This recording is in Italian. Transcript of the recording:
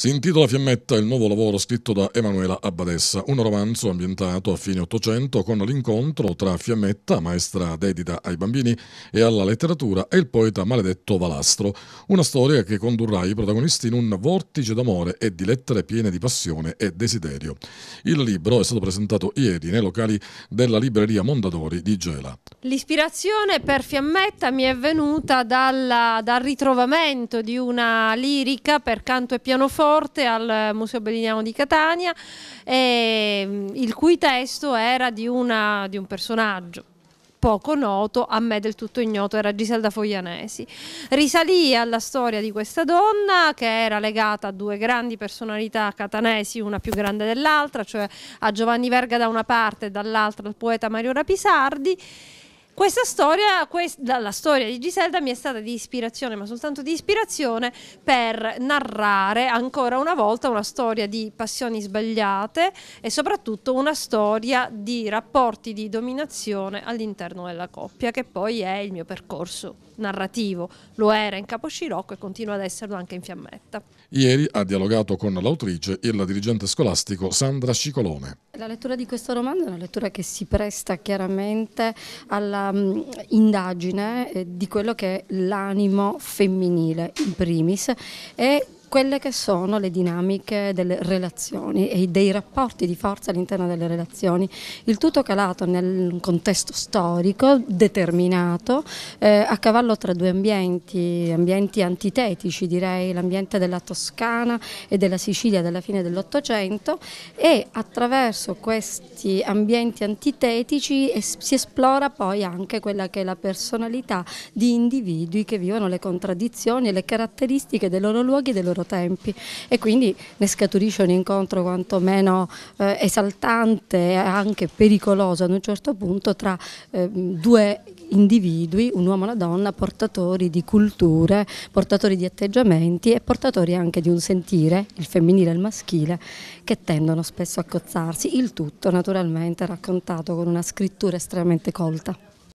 Si intitola Fiammetta il nuovo lavoro scritto da Emanuela Abbadessa, un romanzo ambientato a fine Ottocento con l'incontro tra Fiammetta, maestra dedita ai bambini e alla letteratura, e il poeta maledetto Valastro, una storia che condurrà i protagonisti in un vortice d'amore e di lettere piene di passione e desiderio. Il libro è stato presentato ieri nei locali della libreria Mondadori di Gela. L'ispirazione per Fiammetta mi è venuta dalla, dal ritrovamento di una lirica per canto e pianoforte forte al eh, Museo Belliniano di Catania, eh, il cui testo era di, una, di un personaggio poco noto, a me del tutto ignoto, era Giselda Foglianesi. Risalì alla storia di questa donna che era legata a due grandi personalità catanesi, una più grande dell'altra, cioè a Giovanni Verga da una parte e dall'altra al poeta Mario Rapisardi questa storia, questa, la storia di Giselda mi è stata di ispirazione, ma soltanto di ispirazione, per narrare ancora una volta una storia di passioni sbagliate e soprattutto una storia di rapporti di dominazione all'interno della coppia, che poi è il mio percorso narrativo. Lo era in Caposcirocco e continua ad esserlo anche in Fiammetta. Ieri ha dialogato con l'autrice e la dirigente scolastico Sandra Cicolone. La lettura di questo romanzo è una lettura che si presta chiaramente all'indagine mm, eh, di quello che è l'animo femminile in primis e quelle che sono le dinamiche delle relazioni e dei rapporti di forza all'interno delle relazioni, il tutto calato nel contesto storico determinato, eh, a cavallo tra due ambienti, ambienti antitetici direi, l'ambiente della Toscana e della Sicilia della fine dell'Ottocento e attraverso questi ambienti antitetici es si esplora poi anche quella che è la personalità di individui che vivono le contraddizioni e le caratteristiche dei loro luoghi e dei loro loro tempi e quindi ne scaturisce un incontro quantomeno eh, esaltante e anche pericoloso ad un certo punto tra eh, due individui, un uomo e una donna, portatori di culture, portatori di atteggiamenti e portatori anche di un sentire, il femminile e il maschile, che tendono spesso a cozzarsi, il tutto naturalmente raccontato con una scrittura estremamente colta.